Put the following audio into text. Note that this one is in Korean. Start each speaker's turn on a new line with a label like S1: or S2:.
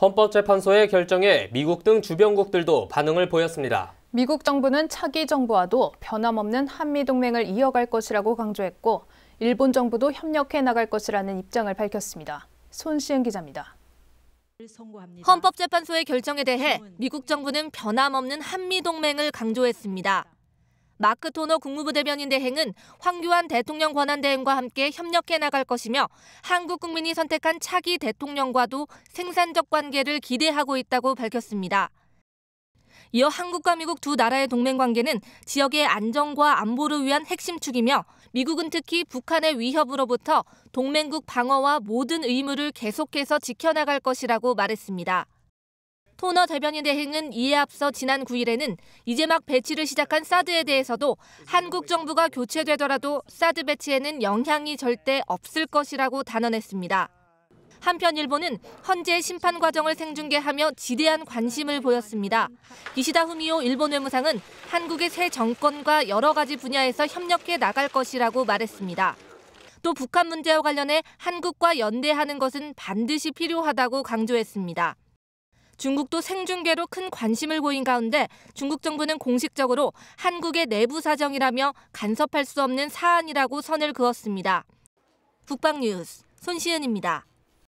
S1: 헌법재판소의 결정에 미국 등 주변국들도 반응을 보였습니다. 미국 정부는 차기 정부와도 변함없는 한미동맹을 이어갈 것이라고 강조했고 일본 정부도 협력해 나갈 것이라는 입장을 밝혔습니다. 손시은 기자입니다.
S2: 헌법재판소의 결정에 대해 미국 정부는 변함없는 한미동맹을 강조했습니다. 마크 토너 국무부 대변인 대행은 황교안 대통령 권한 대행과 함께 협력해 나갈 것이며 한국 국민이 선택한 차기 대통령과도 생산적 관계를 기대하고 있다고 밝혔습니다. 이어 한국과 미국 두 나라의 동맹 관계는 지역의 안정과 안보를 위한 핵심 축이며 미국은 특히 북한의 위협으로부터 동맹국 방어와 모든 의무를 계속해서 지켜나갈 것이라고 말했습니다. 토너 대변인 대행은 이에 앞서 지난 9일에는 이제 막 배치를 시작한 사드에 대해서도 한국 정부가 교체되더라도 사드 배치에는 영향이 절대 없을 것이라고 단언했습니다. 한편 일본은 헌재 심판 과정을 생중계하며 지대한 관심을 보였습니다. 기시다 후미오 일본 외무상은 한국의 새 정권과 여러 가지 분야에서 협력해 나갈 것이라고 말했습니다. 또 북한 문제와 관련해 한국과 연대하는 것은 반드시 필요하다고 강조했습니다. 중국도 생중계로 큰 관심을 보인 가운데 중국 정부는 공식적으로 한국의 내부 사정이라며 간섭할 수 없는 사안이라고 선을 그었습니다. 북방뉴스 손시은입니다.